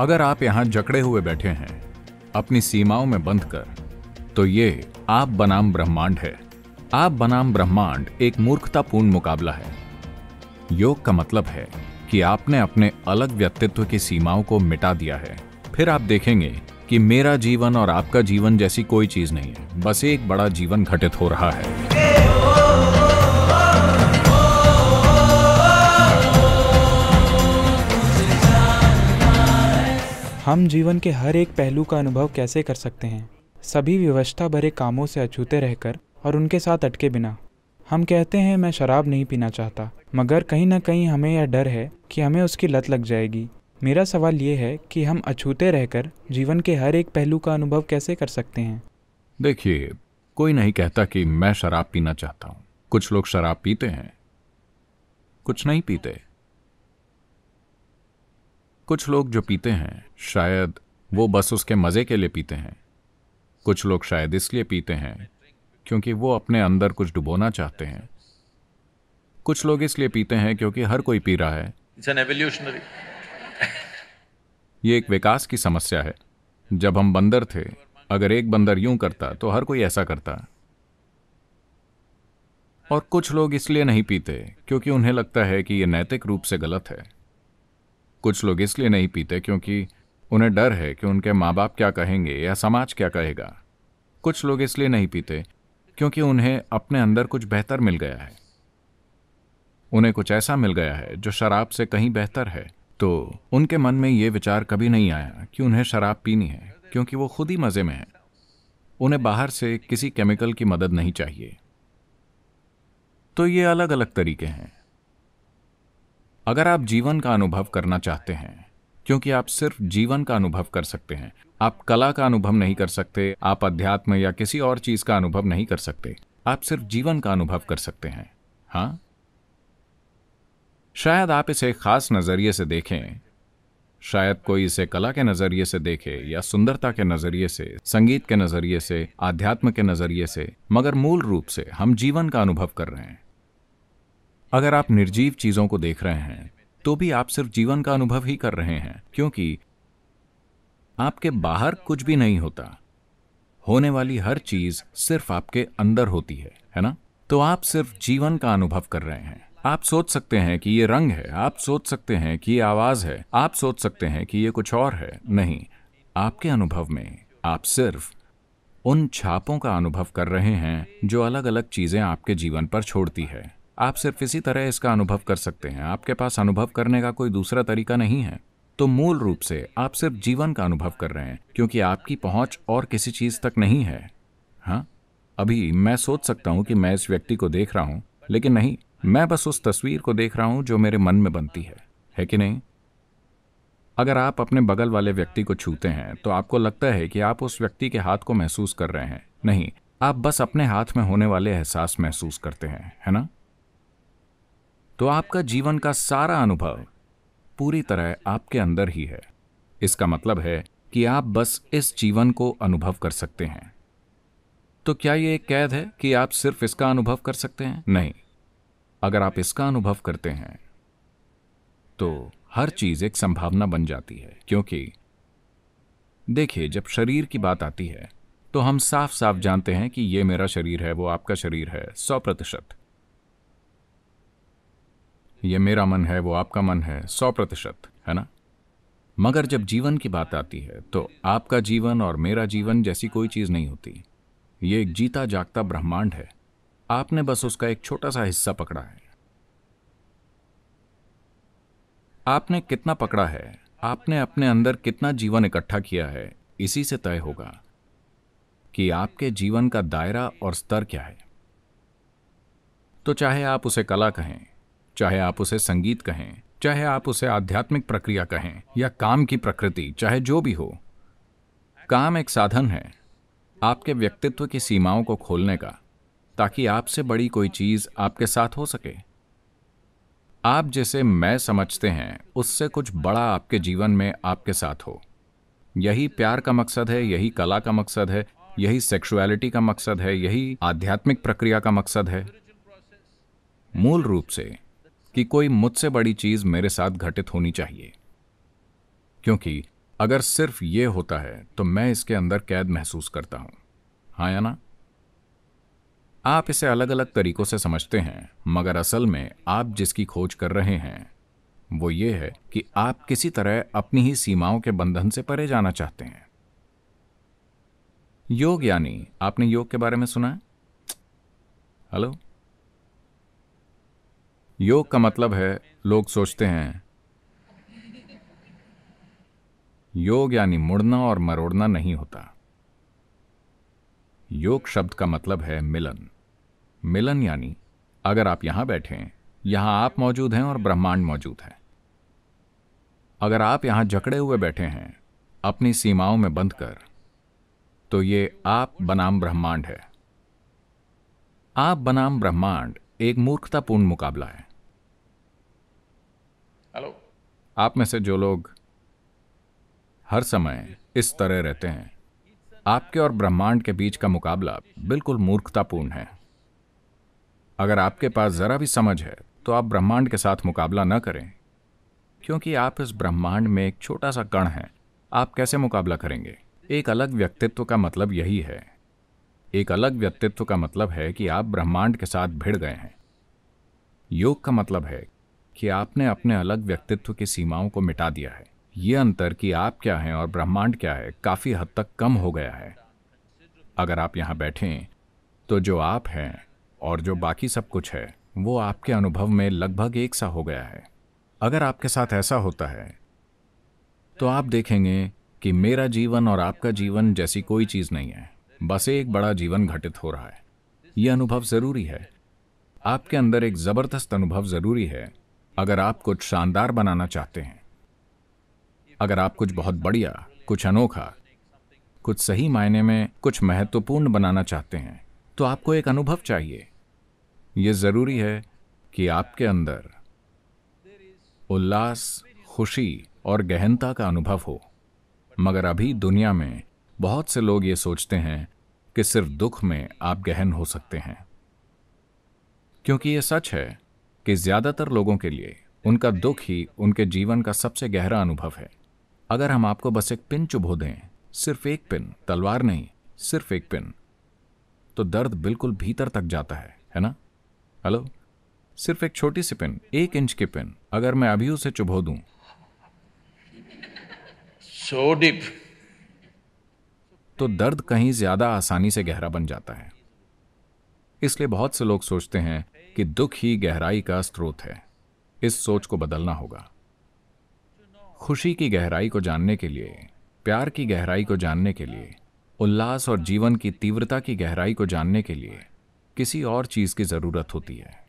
अगर आप यहां जकड़े हुए बैठे हैं अपनी सीमाओं में बंध कर तो ये आप बनाम ब्रह्मांड है आप बनाम ब्रह्मांड एक मूर्खतापूर्ण मुकाबला है योग का मतलब है कि आपने अपने अलग व्यक्तित्व की सीमाओं को मिटा दिया है फिर आप देखेंगे कि मेरा जीवन और आपका जीवन जैसी कोई चीज नहीं है बस एक बड़ा जीवन घटित हो रहा है हम जीवन के हर एक पहलू का अनुभव कैसे कर सकते हैं सभी व्यवस्था भरे कामों से अछूते रहकर और उनके साथ अटके बिना हम कहते हैं मैं शराब नहीं पीना चाहता मगर कहीं ना कहीं हमें यह डर है कि हमें उसकी लत लग जाएगी मेरा सवाल ये है कि हम अछूते रहकर जीवन के हर एक पहलू का अनुभव कैसे कर सकते हैं देखिए कोई नहीं कहता कि मैं शराब पीना चाहता हूँ कुछ लोग शराब पीते हैं कुछ नहीं पीते कुछ लोग जो पीते हैं शायद वो बस उसके मज़े के लिए पीते हैं कुछ लोग शायद इसलिए पीते हैं क्योंकि वो अपने अंदर कुछ डुबोना चाहते हैं कुछ लोग इसलिए पीते हैं क्योंकि हर कोई पी रहा है ये एक विकास की समस्या है जब हम बंदर थे अगर एक बंदर यूं करता तो हर कोई ऐसा करता और कुछ लोग इसलिए नहीं पीते क्योंकि उन्हें लगता है कि यह नैतिक रूप से गलत है कुछ लोग इसलिए नहीं पीते क्योंकि उन्हें डर है कि उनके माँ बाप क्या कहेंगे या समाज क्या कहेगा कुछ लोग इसलिए नहीं पीते क्योंकि उन्हें अपने अंदर कुछ बेहतर मिल गया है उन्हें कुछ ऐसा मिल गया है जो शराब से कहीं बेहतर है तो उनके मन में ये विचार कभी नहीं आया कि उन्हें शराब पीनी है क्योंकि वो खुद ही मज़े में है उन्हें बाहर से किसी केमिकल की मदद नहीं चाहिए तो ये अलग अलग तरीके हैं अगर आप जीवन का अनुभव करना चाहते हैं क्योंकि आप सिर्फ जीवन का अनुभव कर सकते हैं आप कला का अनुभव नहीं कर सकते आप अध्यात्म या किसी और चीज का अनुभव नहीं कर सकते आप सिर्फ जीवन का अनुभव कर सकते हैं हाँ शायद आप इसे खास नजरिए से देखें शायद कोई इसे कला के नजरिए से देखे या सुंदरता के नजरिए से संगीत के नजरिए से आध्यात्म के नजरिए से मगर मूल रूप से हम जीवन का अनुभव कर रहे हैं अगर आप निर्जीव चीजों को देख रहे हैं तो भी आप सिर्फ जीवन का अनुभव ही कर रहे हैं क्योंकि आपके बाहर कुछ भी नहीं होता होने वाली हर चीज सिर्फ आपके अंदर होती है है ना तो आप सिर्फ जीवन का अनुभव कर रहे हैं आप सोच सकते हैं कि ये रंग है आप सोच सकते हैं कि ये आवाज है आप सोच सकते हैं कि ये कुछ और है नहीं आपके अनुभव में आप सिर्फ उन छापों का अनुभव कर रहे हैं जो अलग अलग चीजें आपके जीवन पर छोड़ती है आप सिर्फ इसी तरह इसका अनुभव कर सकते हैं आपके पास अनुभव करने का कोई दूसरा तरीका नहीं है तो मूल रूप से आप सिर्फ जीवन का अनुभव कर रहे हैं क्योंकि आपकी पहुंच और किसी चीज तक नहीं है हाँ अभी मैं सोच सकता हूं कि मैं इस व्यक्ति को देख रहा हूं लेकिन नहीं मैं बस उस तस्वीर को देख रहा हूं जो मेरे मन में बनती है है कि नहीं अगर आप अपने बगल वाले व्यक्ति को छूते हैं तो आपको लगता है कि आप उस व्यक्ति के हाथ को महसूस कर रहे हैं नहीं आप बस अपने हाथ में होने वाले एहसास महसूस करते हैं है ना तो आपका जीवन का सारा अनुभव पूरी तरह आपके अंदर ही है इसका मतलब है कि आप बस इस जीवन को अनुभव कर सकते हैं तो क्या यह एक कैद है कि आप सिर्फ इसका अनुभव कर सकते हैं नहीं अगर आप इसका अनुभव करते हैं तो हर चीज एक संभावना बन जाती है क्योंकि देखिए जब शरीर की बात आती है तो हम साफ साफ जानते हैं कि यह मेरा शरीर है वो आपका शरीर है सौ प्रतिशत ये मेरा मन है वो आपका मन है सौ प्रतिशत है ना मगर जब जीवन की बात आती है तो आपका जीवन और मेरा जीवन जैसी कोई चीज़ नहीं होती ये एक जीता जागता ब्रह्मांड है आपने बस उसका एक छोटा सा हिस्सा पकड़ा है आपने कितना पकड़ा है आपने अपने अंदर कितना जीवन इकट्ठा किया है इसी से तय होगा कि आपके जीवन का दायरा और स्तर क्या है तो चाहे आप उसे कला कहें चाहे आप उसे संगीत कहें चाहे आप उसे आध्यात्मिक प्रक्रिया कहें या काम की प्रकृति चाहे जो भी हो काम एक साधन है आपके व्यक्तित्व की सीमाओं को खोलने का ताकि आपसे बड़ी कोई चीज आपके साथ हो सके आप जैसे मैं समझते हैं उससे कुछ बड़ा आपके जीवन में आपके साथ हो यही प्यार का मकसद है यही कला का मकसद है यही सेक्सुअलिटी का मकसद है यही आध्यात्मिक प्रक्रिया का मकसद है मूल रूप से कि कोई मुझसे बड़ी चीज मेरे साथ घटित होनी चाहिए क्योंकि अगर सिर्फ यह होता है तो मैं इसके अंदर कैद महसूस करता हूं हाँ या ना आप इसे अलग अलग तरीकों से समझते हैं मगर असल में आप जिसकी खोज कर रहे हैं वो ये है कि आप किसी तरह अपनी ही सीमाओं के बंधन से परे जाना चाहते हैं योग यानी आपने योग के बारे में सुना है हेलो योग का मतलब है लोग सोचते हैं योग यानी मुड़ना और मरोड़ना नहीं होता योग शब्द का मतलब है मिलन मिलन यानी अगर आप यहां बैठे हैं यहां आप मौजूद हैं और ब्रह्मांड मौजूद है अगर आप यहां जकड़े हुए बैठे हैं अपनी सीमाओं में बंद कर तो ये आप बनाम ब्रह्मांड है आप बनाम ब्रह्मांड एक मूर्खतापूर्ण मुकाबला है आप में से जो लोग हर समय इस तरह रहते हैं आपके और ब्रह्मांड के बीच का मुकाबला बिल्कुल मूर्खतापूर्ण है अगर आपके पास जरा भी समझ है तो आप ब्रह्मांड के साथ मुकाबला न करें क्योंकि आप इस ब्रह्मांड में एक छोटा सा कण हैं आप कैसे मुकाबला करेंगे एक अलग व्यक्तित्व का मतलब यही है एक अलग व्यक्तित्व का मतलब है कि आप ब्रह्मांड के साथ भिड़ गए हैं योग का मतलब है कि आपने अपने अलग व्यक्तित्व की सीमाओं को मिटा दिया है ये अंतर कि आप क्या हैं और ब्रह्मांड क्या है काफ़ी हद तक कम हो गया है अगर आप यहाँ बैठे तो जो आप हैं और जो बाकी सब कुछ है वो आपके अनुभव में लगभग एक सा हो गया है अगर आपके साथ ऐसा होता है तो आप देखेंगे कि मेरा जीवन और आपका जीवन जैसी कोई चीज़ नहीं है बस एक बड़ा जीवन घटित हो रहा है यह अनुभव ज़रूरी है आपके अंदर एक ज़बरदस्त अनुभव ज़रूरी है अगर आप कुछ शानदार बनाना चाहते हैं अगर आप कुछ बहुत बढ़िया कुछ अनोखा कुछ सही मायने में कुछ महत्वपूर्ण बनाना चाहते हैं तो आपको एक अनुभव चाहिए यह जरूरी है कि आपके अंदर उल्लास खुशी और गहनता का अनुभव हो मगर अभी दुनिया में बहुत से लोग ये सोचते हैं कि सिर्फ दुख में आप गहन हो सकते हैं क्योंकि यह सच है कि ज़्यादातर लोगों के लिए उनका दुख ही उनके जीवन का सबसे गहरा अनुभव है अगर हम आपको बस एक पिन चुभो दें सिर्फ एक पिन तलवार नहीं सिर्फ एक पिन तो दर्द बिल्कुल भीतर तक जाता है है ना हेलो सिर्फ एक छोटी सी पिन एक इंच की पिन अगर मैं अभी उसे चुभो दूं सो so डिप तो दर्द कहीं ज्यादा आसानी से गहरा बन जाता है इसलिए बहुत से लोग सोचते हैं कि दुख ही गहराई का स्रोत है इस सोच को बदलना होगा खुशी की गहराई को जानने के लिए प्यार की गहराई को जानने के लिए उल्लास और जीवन की तीव्रता की गहराई को जानने के लिए किसी और चीज़ की ज़रूरत होती है